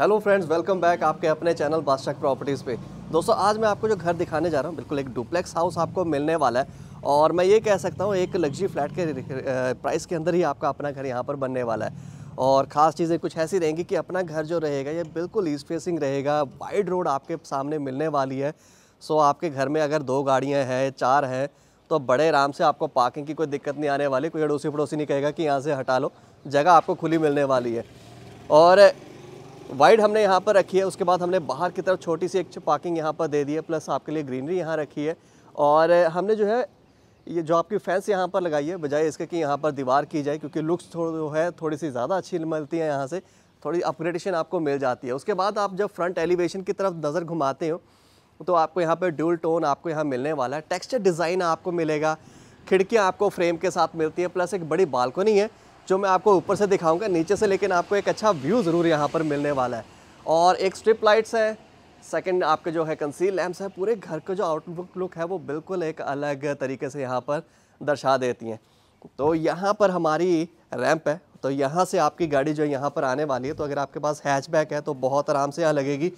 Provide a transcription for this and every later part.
hello friends welcome back आपके अपने channel बादशाह प्रॉपर्टीज़ पे दोस्तों आज मैं आपको जो घर दिखाने जा रहा हूँ बिल्कुल एक डुप्लेक्स हाउस आपको मिलने वाला है और मैं ये कह सकता हूँ एक लग्जरी फ्लैट के प्राइस के अंदर ही आपका अपना घर यहाँ पर बनने वाला है और ख़ास चीज़ें कुछ ऐसी रहेंगी कि अपना घर जो रहेगा ये बिल्कुल ईस्ट फेसिंग रहेगा वाइड रोड आपके सामने मिलने वाली है सो आपके घर में अगर दो गाड़ियाँ हैं चार हैं तो बड़े आराम से आपको पार्किंग की कोई दिक्कत नहीं आने वाली कोई अड़ोसी पड़ोसी नहीं कहेगा कि यहाँ से हटा लो जगह आपको खुली मिलने वाली है और वाइड हमने यहाँ पर रखी है उसके बाद हमने बाहर की तरफ छोटी सी एक पार्किंग यहाँ पर दे दी है प्लस आपके लिए ग्रीनरी यहाँ रखी है और हमने जो है ये जो आपकी फैंस यहाँ पर लगाई है बजाय इसके कि यहाँ पर दीवार की जाए क्योंकि लुक्स थोड़ा है थोड़ी सी ज़्यादा अच्छी मिलती है यहाँ से थोड़ी अपग्रेडेशन आपको मिल जाती है उसके बाद आप जब फ्रंट एलिवेशन की तरफ नज़र घुमाते हो तो आपको यहाँ पर ड्यूल टोन आपको यहाँ मिलने वाला है टेक्सचर डिज़ाइन आपको मिलेगा खिड़कियाँ आपको फ्रेम के साथ मिलती है प्लस एक बड़ी बालकोनी है जो मैं आपको ऊपर से दिखाऊंगा नीचे से लेकिन आपको एक अच्छा व्यू ज़रूर यहाँ पर मिलने वाला है और एक स्ट्रिप लाइट्स है सेकंड आपके जो है कंसील लैम्प्स है पूरे घर का जो आउटलुक लुक है वो बिल्कुल एक अलग तरीके से यहाँ पर दर्शा देती हैं तो यहाँ पर हमारी रैंप है तो यहाँ से आपकी गाड़ी जो यहाँ पर आने वाली है तो अगर आपके पास हैचबैक है तो बहुत आराम से यहाँ लगेगी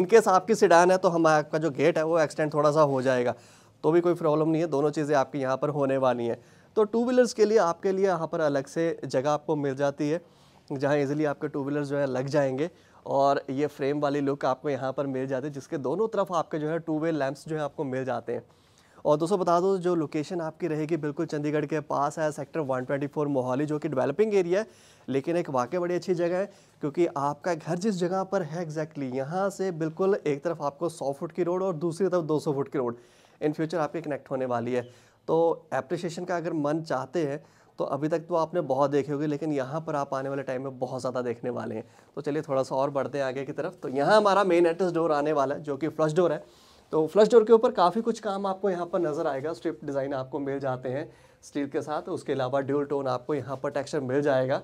इनकेस आपकी सिडान है तो हम आपका जो गेट है वो एक्सटेंड थोड़ा सा हो जाएगा तो भी कोई प्रॉब्लम नहीं है दोनों चीज़ें आपकी यहाँ पर होने वाली हैं तो टू व्हीलर्स के लिए आपके लिए यहाँ पर अलग से जगह आपको मिल जाती है जहाँ ईजिली आपके टू व्हीलर्स जो है लग जाएंगे और ये फ्रेम वाली लुक आपको यहाँ पर मिल जाती है जिसके दोनों तरफ आपके जो है टू वे लैम्प्स जो है आपको मिल जाते हैं और दोस्तों बता दो जो लोकेशन आपकी रहेगी बिल्कुल चंडीगढ़ के पास है सेक्टर 124 मोहाली जो कि डेवलपिंग एरिया है लेकिन एक वाकई बड़ी अच्छी जगह है क्योंकि आपका घर जिस जगह पर है एग्जैक्टली यहाँ से बिल्कुल एक तरफ आपको 100 फुट की रोड और दूसरी तरफ 200 फुट की रोड इन फ्यूचर आपकी कनेक्ट होने वाली है तो एप्रिसिएशन का अगर मन चाहते हैं तो अभी तक तो आपने बहुत देखे होंगे लेकिन यहाँ पर आप आने वाले टाइम में बहुत ज़्यादा देखने वाले हैं तो चलिए थोड़ा सा और बढ़ते हैं आगे की तरफ तो यहाँ हमारा मेन एंट्रेंस डोर आने वाला है जो कि फ्लश डोर है तो फ्लश डोर के ऊपर काफ़ी कुछ काम आपको यहाँ पर नज़र आएगा स्ट्रिप डिज़ाइन आपको मिल जाते हैं स्टील के साथ उसके अलावा ड्यूल टोन आपको यहाँ पर टेक्सचर मिल जाएगा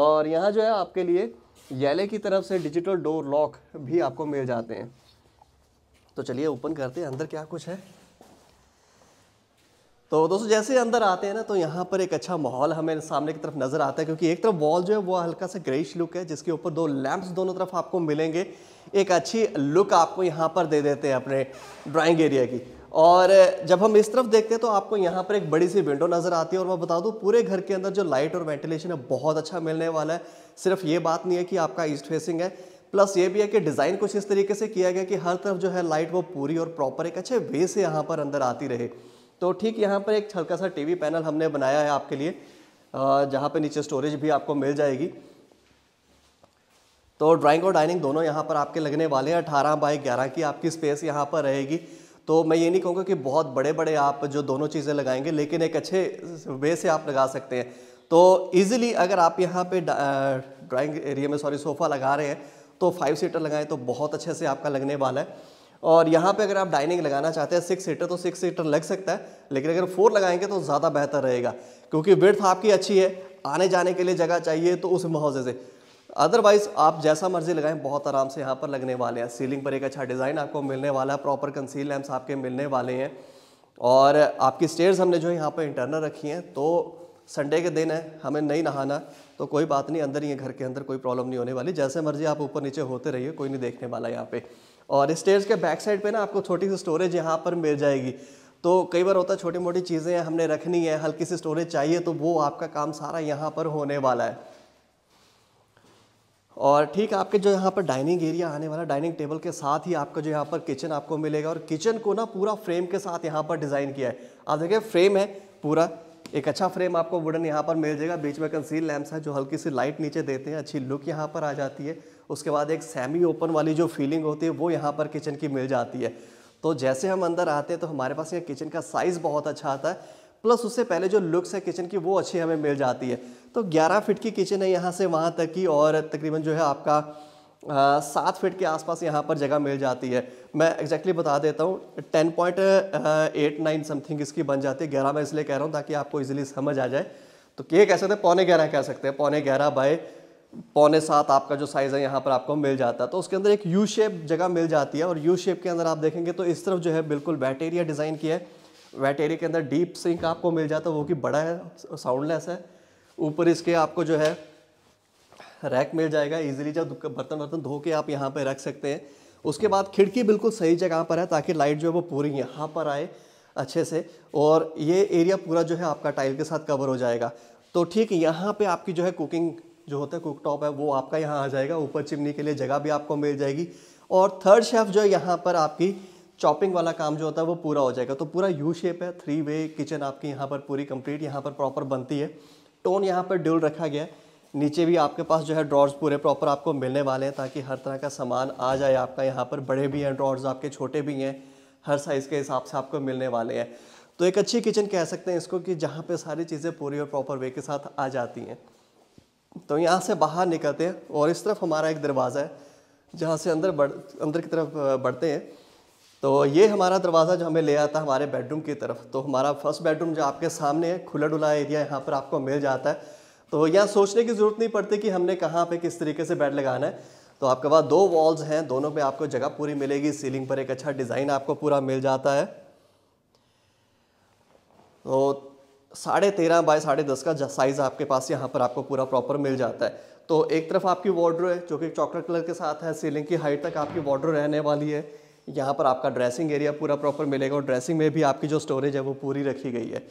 और यहाँ जो है आपके लिए येले की तरफ से डिजिटल डोर लॉक भी आपको मिल जाते हैं तो चलिए ओपन करते हैं अंदर क्या कुछ है तो दोस्तों जैसे अंदर आते हैं ना तो यहाँ पर एक अच्छा माहौल हमें सामने की तरफ नज़र आता है क्योंकि एक तरफ वॉल जो है वो हल्का सा ग्रेइश लुक है जिसके ऊपर दो लैंप्स दोनों तरफ आपको मिलेंगे एक अच्छी लुक आपको यहाँ पर दे देते हैं अपने ड्राइंग एरिया की और जब हम इस तरफ देखते हैं तो आपको यहाँ पर एक बड़ी सी विंडो नज़र आती है और मैं बता दूँ पूरे घर के अंदर जो लाइट और वेंटिलेशन है बहुत अच्छा मिलने वाला है सिर्फ ये बात नहीं है कि आपका ईस्ट फेसिंग है प्लस ये भी है कि डिज़ाइन कुछ इस तरीके से किया गया कि हर तरफ जो है लाइट वो पूरी और प्रॉपर एक अच्छे वे से यहाँ पर अंदर आती रहे तो ठीक यहाँ पर एक हल्का सा टीवी पैनल हमने बनाया है आपके लिए जहाँ पर नीचे स्टोरेज भी आपको मिल जाएगी तो ड्राइंग और डाइनिंग दोनों यहाँ पर आपके लगने वाले हैं अठारह बाई ग्यारह की आपकी स्पेस यहाँ पर रहेगी तो मैं ये नहीं कहूँगा कि बहुत बड़े बड़े आप जो दोनों चीज़ें लगाएंगे लेकिन एक अच्छे वे से आप लगा सकते हैं तो ईज़िली अगर आप यहाँ पे ड्राइंग एरिया में सॉरी सोफ़ा लगा रहे हैं तो फाइव सीटर लगाएं तो बहुत अच्छे से आपका लगने वाला है और यहाँ पे अगर आप डाइनिंग लगाना चाहते हैं सिक्स सीटर तो सिक्स सीटर लग सकता है लेकिन अगर फोर लगाएंगे तो ज़्यादा बेहतर रहेगा क्योंकि विर्थ आपकी अच्छी है आने जाने के लिए जगह चाहिए तो उस मुआवजे से अदरवाइज़ आप जैसा मर्जी लगाएं बहुत आराम से यहाँ पर लगने वाले हैं सीलिंग पर एक अच्छा डिज़ाइन आपको मिलने वाला है प्रॉपर कंसील लैम्प्स आपके मिलने वाले हैं और आपकी स्टेयर्स हमने जो यहाँ पर इंटरनल रखी हैं तो संडे के दिन है हमें नहीं नहाना तो कोई बात नहीं अंदर ही घर के अंदर कोई प्रॉब्लम नहीं होने वाली जैसे मर्जी आप ऊपर नीचे होते रहिए कोई नहीं देखने वाला यहाँ पर और स्टेयर्स के बैक साइड पे ना आपको छोटी सी स्टोरेज यहाँ पर मिल जाएगी तो कई बार होता है छोटी मोटी चीज़ें हमने रखनी है हल्की सी स्टोरेज चाहिए तो वो आपका काम सारा यहाँ पर होने वाला है और ठीक आपके जो यहाँ पर डाइनिंग एरिया आने वाला डाइनिंग टेबल के साथ ही आपका जो यहाँ पर किचन आपको मिलेगा और किचन को ना पूरा फ्रेम के साथ यहाँ पर डिज़ाइन किया है आप देखिए फ्रेम है पूरा एक अच्छा फ्रेम आपको वुडन यहाँ पर मिल जाएगा बीच में कंसील लैम्प्स है जो हल्की सी लाइट नीचे देते हैं अच्छी लुक यहाँ पर आ जाती है उसके बाद एक सेमी ओपन वाली जो फीलिंग होती है वो यहाँ पर किचन की मिल जाती है तो जैसे हम अंदर आते हैं तो हमारे पास यहाँ किचन का साइज़ बहुत अच्छा आता है प्लस उससे पहले जो लुक्स है किचन की वो अच्छी हमें मिल जाती है तो 11 फीट की किचन है यहाँ से वहाँ तक की और तकरीबन जो है आपका सात फीट के आसपास यहाँ पर जगह मिल जाती है मैं एग्जैक्टली बता देता हूँ ten point eight nine something इसकी बन जाती है ग्यारह मैं इसलिए कह रहा हूँ ताकि आपको इजीली समझ आ जाए तो ये कह सकते हैं पौने ग्यारह कह सकते हैं पौने ग्यारह बाय पौने सात आपका जो साइज़ है यहाँ पर आपको मिल जाता है तो उसके अंदर एक यू शेप जगह मिल जाती है और यू शेप के अंदर आप देखेंगे तो इस तरफ जो है बिल्कुल वेट एरिया डिज़ाइन किया है वेट एरिया के अंदर डीप सिंक आपको मिल जाता है वो कि बड़ा है साउंडलेस है ऊपर इसके आपको जो है रैक मिल जाएगा ईजिली जब बर्तन बर्तन धो के आप यहाँ पर रख सकते हैं उसके बाद खिड़की बिल्कुल सही जगह पर है ताकि लाइट जो है वो पूरी यहाँ पर आए अच्छे से और ये एरिया पूरा जो है आपका टाइल के साथ कवर हो जाएगा तो ठीक यहाँ पे आपकी जो है कुकिंग जो होता है कुक टॉप है वो आपका यहाँ आ जाएगा ऊपर चिमनी के लिए जगह भी आपको मिल जाएगी और थर्ड शेफ जो है यहाँ पर आपकी चॉपिंग वाला काम जो होता है वो पूरा हो जाएगा तो पूरा यू शेप है थ्री वे किचन आपकी यहाँ पर पूरी कंप्लीट यहाँ पर प्रॉपर बनती है टोन यहाँ पर ड्यूल रखा गया है नीचे भी आपके पास जो है ड्रॉर्स पूरे प्रॉपर आपको मिलने वाले हैं ताकि हर तरह का सामान आ जाए आपका यहाँ पर बड़े भी हैं ड्रॉर्स आपके छोटे भी हैं हर साइज़ के हिसाब से आपको मिलने वाले हैं तो एक अच्छी किचन कह सकते हैं इसको कि जहाँ पर सारी चीज़ें पूरी और प्रॉपर वे के साथ आ जाती हैं तो यहाँ से बाहर निकलते हैं और इस तरफ हमारा एक दरवाज़ा है जहाँ से अंदर बढ़ अंदर की तरफ बढ़ते हैं तो ये हमारा दरवाज़ा जो हमें ले आता है हमारे बेडरूम की तरफ तो हमारा फर्स्ट बेडरूम जो आपके सामने है खुला डुला एरिया यहाँ पर आपको मिल जाता है तो यहाँ सोचने की ज़रूरत नहीं पड़ती कि हमने कहाँ पर किस तरीके से बेड लगाना है तो आपके पास दो वॉल्स हैं दोनों पर आपको जगह पूरी मिलेगी सीलिंग पर एक अच्छा डिज़ाइन आपको पूरा मिल जाता है तो साढ़े तेरह बाय साढ़े दस का साइज़ आपके पास यहाँ पर आपको पूरा प्रॉपर मिल जाता है तो एक तरफ आपकी वार्ड्रो है जो कि चॉकलेट कलर के साथ है सीलिंग की हाइट तक आपकी वार्ड्रो रहने वाली है यहाँ पर आपका ड्रेसिंग एरिया पूरा प्रॉपर मिलेगा और ड्रेसिंग में भी आपकी जो स्टोरेज है वो पूरी रखी गई है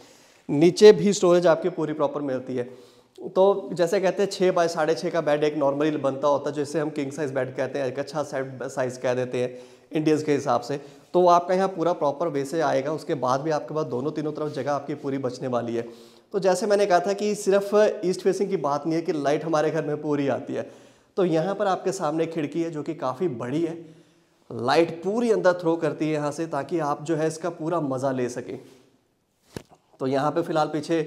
नीचे भी स्टोरेज आपकी पूरी प्रॉपर मिलती है तो जैसे कहते हैं छः बाय साढ़े छः का बेड एक नॉर्मली बनता होता है जिससे हम किंग साइज़ बेड कहते हैं एक अच्छा साइज़ कह देते हैं इंडियंस के हिसाब से तो आपका यहाँ पूरा प्रॉपर वे से आएगा उसके बाद भी आपके पास दोनों तीनों तरफ जगह आपकी पूरी बचने वाली है तो जैसे मैंने कहा था कि सिर्फ ईस्ट फेसिंग की बात नहीं है कि लाइट हमारे घर में पूरी आती है तो यहाँ पर आपके सामने खिड़की है जो कि काफ़ी बड़ी है लाइट पूरी अंदर थ्रो करती है यहाँ से ताकि आप जो है इसका पूरा मज़ा ले सकें तो यहाँ पे फिलहाल पीछे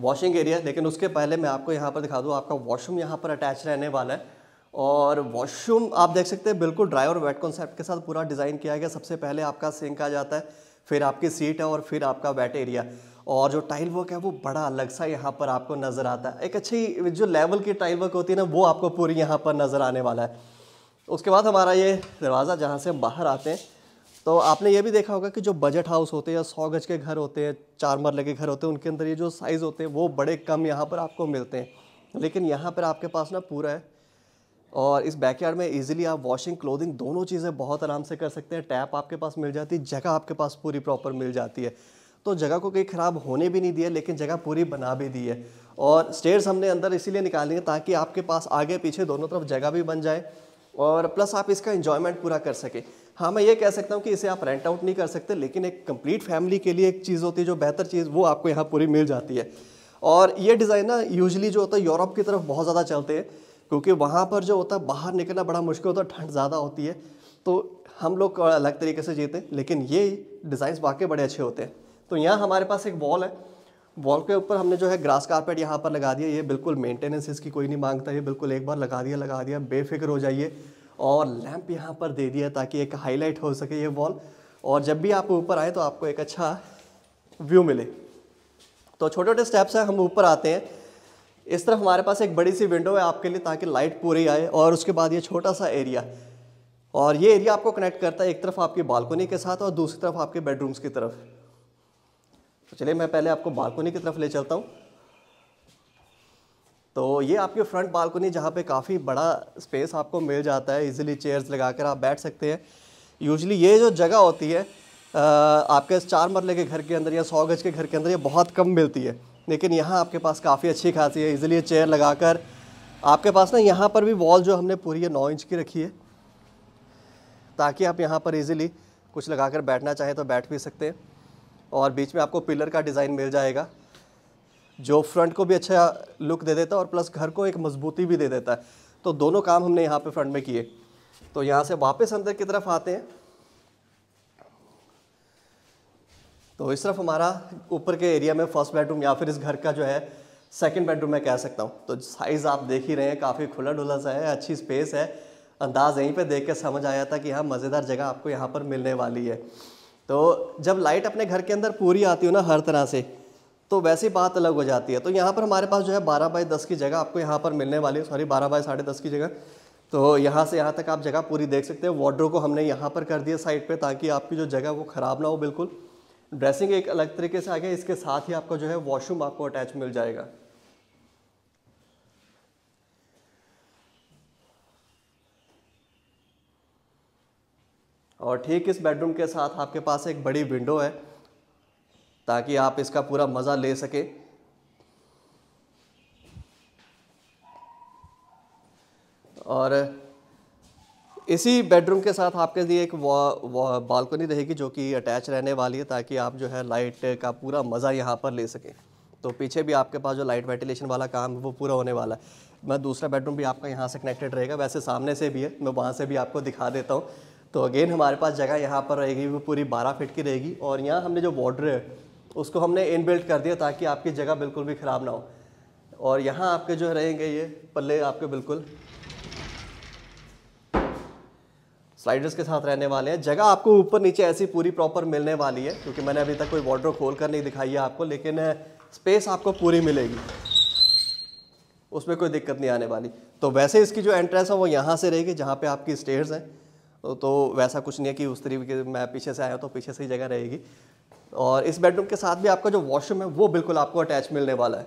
वॉशिंग एरिया लेकिन उसके पहले मैं आपको यहाँ पर दिखा दूँ आपका वॉशरूम यहाँ पर अटैच रहने वाला है और वॉशरूम आप देख सकते हैं बिल्कुल ड्राई और वेट कॉन्सेप्ट के साथ पूरा डिज़ाइन किया गया सबसे पहले आपका सिंक आ जाता है फिर आपकी सीट है और फिर आपका वेट एरिया और जो टाइल वर्क है वो बड़ा अलग सा यहाँ पर आपको नज़र आता है एक अच्छी जो लेवल की टाइल वर्क होती है ना वो आपको पूरी यहाँ पर नज़र आने वाला है उसके बाद हमारा ये दरवाज़ा जहाँ से हम बाहर आते हैं तो आपने ये भी देखा होगा कि जो बजट हाउस होते हैं या सौ गज के घर होते हैं चार मरले के घर होते हैं उनके अंदर ये जो साइज़ होते हैं वो बड़े कम यहाँ पर आपको मिलते हैं लेकिन यहाँ पर आपके पास ना पूरा है और इस बैकयार्ड में इजीली आप वॉशिंग क्लोथिंग दोनों चीज़ें बहुत आराम से कर सकते हैं टैप आपके पास मिल जाती है जगह आपके पास पूरी प्रॉपर मिल जाती है तो जगह को कहीं ख़राब होने भी नहीं दिया लेकिन जगह पूरी बना भी दी है और स्टेयर्स हमने अंदर इसीलिए निकाली हैं ताकि आपके पास आगे पीछे दोनों तरफ जगह भी बन जाए और प्लस आप इसका इन्जॉयमेंट पूरा कर सकें हाँ मैं ये कह सकता हूँ कि इसे आप रेंट आउट नहीं कर सकते लेकिन एक कंप्लीट फैमिली के लिए एक चीज़ होती है जो बेहतर चीज़ वो आपको यहाँ पूरी मिल जाती है और ये डिज़ाइन ना यूजली जो होता है यूरोप की तरफ बहुत ज़्यादा चलते हैं क्योंकि वहाँ पर जो होता है बाहर निकलना बड़ा मुश्किल होता है ठंड ज़्यादा होती है तो हम लोग अलग तरीके से जीते लेकिन ये डिज़ाइंस वाकई बड़े अच्छे होते हैं तो यहाँ हमारे पास एक वॉल है वॉल के ऊपर हमने जो है ग्रास कारपेट यहाँ पर लगा दिया ये बिल्कुल मेंटेनेंस इसकी कोई नहीं मांगता ये बिल्कुल एक बार लगा दिया लगा दिया बेफिक्र हो जाइए और लैंप यहाँ पर दे दिया ताकि एक हाईलाइट हो सके ये वॉल और जब भी आप ऊपर आए तो आपको एक अच्छा व्यू मिले तो छोटे छोटे स्टेप्स हैं हम ऊपर आते हैं इस तरफ हमारे पास एक बड़ी सी विंडो है आपके लिए ताकि लाइट पूरी आए और उसके बाद ये छोटा सा एरिया और ये एरिया आपको कनेक्ट करता है एक तरफ आपकी बालकोनी के साथ और दूसरी तरफ आपके बेडरूम्स की तरफ तो चलिए मैं पहले आपको बालकोनी की तरफ ले चलता हूँ तो ये आपकी फ्रंट बालकोनी जहाँ पे काफ़ी बड़ा स्पेस आपको मिल जाता है इजीली चेयर्स लगाकर आप बैठ सकते हैं यूजली ये जो जगह होती है आपके चार मरले के घर के अंदर या सौ गज के घर के अंदर ये बहुत कम मिलती है लेकिन यहाँ आपके पास काफ़ी अच्छी खासी है इजीली चेयर लगाकर आपके पास ना यहाँ पर भी वॉल जो हमने पूरी है नौ इंच की रखी है ताकि आप यहाँ पर इजीली कुछ लगाकर बैठना चाहें तो बैठ भी सकते हैं और बीच में आपको पिलर का डिज़ाइन मिल जाएगा जो फ्रंट को भी अच्छा लुक दे देता है और प्लस घर को एक मजबूती भी दे देता है तो दोनों काम हमने यहाँ पर फ्रंट में किए तो यहाँ से वापस अंदर की तरफ आते हैं तो इस तरफ हमारा ऊपर के एरिया में फर्स्ट बेडरूम या फिर इस घर का जो है सेकंड बेडरूम मैं कह सकता हूँ तो साइज़ आप देख ही रहे हैं काफ़ी खुला डुला सा है अच्छी स्पेस है अंदाज़ यहीं पे देख के समझ आया था कि हाँ मज़ेदार जगह आपको यहाँ पर मिलने वाली है तो जब लाइट अपने घर के अंदर पूरी आती हो ना हर तरह से तो वैसी बात अलग हो जाती है तो यहाँ पर हमारे पास जो है बारह बाई दस की जगह आपको यहाँ पर मिलने वाली है सॉरी बारह बाई साढ़े दस की जगह तो यहाँ से यहाँ तक आप जगह पूरी देख सकते हैं वाड्रो को हमने यहाँ पर कर दिया साइड पर ताकि आपकी जो जगह वो ख़राब ना हो बिल्कुल ड्रेसिंग एक अलग तरीके से आ गया इसके साथ ही आपका जो है वॉशरूम आपको अटैच मिल जाएगा और ठीक इस बेडरूम के साथ आपके पास एक बड़ी विंडो है ताकि आप इसका पूरा मज़ा ले सके और इसी बेडरूम के साथ आपके लिए एक बालकनी रहेगी जो कि अटैच रहने वाली है ताकि आप जो है लाइट का पूरा मज़ा यहाँ पर ले सकें तो पीछे भी आपके पास जो लाइट वेंटिलेशन वाला काम है वो पूरा होने वाला है मैं दूसरा बेडरूम भी आपका यहाँ से कनेक्टेड रहेगा वैसे सामने से भी है मैं वहाँ से भी आपको दिखा देता हूँ तो अगेन हमारे पास जगह यहाँ पर रहेगी वो पूरी बारह फिट की रहेगी और यहाँ हमने जो बॉर्डर है उसको हमने इन कर दिया ताकि आपकी जगह बिल्कुल भी ख़राब ना हो और यहाँ आपके जो रहेंगे ये पल्ले आपके बिल्कुल स्लाइडर्स के साथ रहने वाले हैं जगह आपको ऊपर नीचे ऐसी पूरी प्रॉपर मिलने वाली है क्योंकि मैंने अभी तक कोई वॉर्डर खोल कर नहीं दिखाई है आपको लेकिन स्पेस आपको पूरी मिलेगी उसमें कोई दिक्कत नहीं आने वाली तो वैसे इसकी जो एंट्रेंस है वो यहाँ से रहेगी जहाँ पे आपकी स्टेयर्स हैं तो वैसा कुछ नहीं है कि उस तरीके मैं पीछे से आया तो पीछे से ही जगह रहेगी और इस बेडरूम के साथ भी आपका जो वॉशरूम है वो बिल्कुल आपको अटैच मिलने वाला है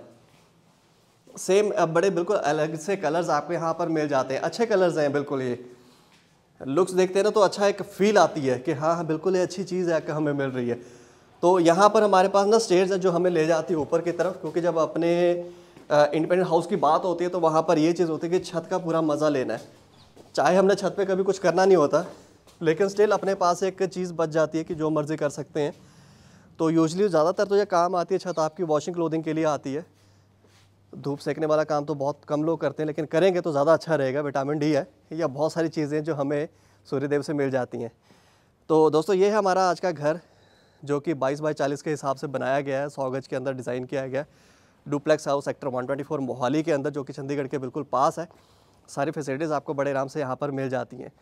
सेम बड़े बिल्कुल अलग से कलर्स आपको यहाँ पर मिल जाते हैं अच्छे कलर्स हैं बिल्कुल ये लुक्स देखते हैं ना तो अच्छा एक फील आती है कि हाँ हाँ बिल्कुल ये अच्छी चीज़ है हमें मिल रही है तो यहाँ पर हमारे पास ना स्टेज है जो हमें ले जाती है ऊपर की तरफ क्योंकि जब अपने इंडिपेंडेंट हाउस की बात होती है तो वहाँ पर ये चीज़ होती है कि छत का पूरा मज़ा लेना है चाहे हमने छत पे कभी कुछ करना नहीं होता लेकिन स्टिल अपने पास एक चीज़ बच जाती है कि जो मर्ज़ी कर सकते हैं तो यूजली ज़्यादातर तो यह काम आती है छत आपकी वॉशिंग क्लोदिंग के लिए आती है धूप सेकने वाला काम तो बहुत कम लोग करते हैं लेकिन करेंगे तो ज़्यादा अच्छा रहेगा विटामिन डी है या बहुत सारी चीज़ें जो हमें सूर्यदेव से मिल जाती हैं तो दोस्तों ये है हमारा आज का घर जो कि 22 बाई 40 के हिसाब से बनाया गया है सौ गज के अंदर डिज़ाइन किया गया है डुप्लेक्स हाउस सेक्टर 124 मोहाली के अंदर जो कि चंडीगढ़ के बिल्कुल पास है सारी फैसिलिटीज़ आपको बड़े आराम से यहाँ पर मिल जाती हैं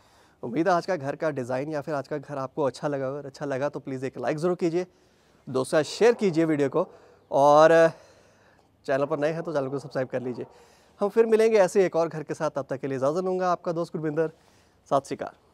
उम्मीद है आज का घर का डिज़ाइन या फिर आज का घर आपको अच्छा लगा अगर अच्छा लगा तो प्लीज़ एक लाइक ज़रूर कीजिए दोस्तों शेयर कीजिए वीडियो को और चैनल पर नए हैं तो चैनल को सब्सक्राइब कर लीजिए हम फिर मिलेंगे ऐसे एक और घर के साथ तब तक के लिए इजाज़त लूँगा आपका दोस्त गुरविंदर सात श्रीकार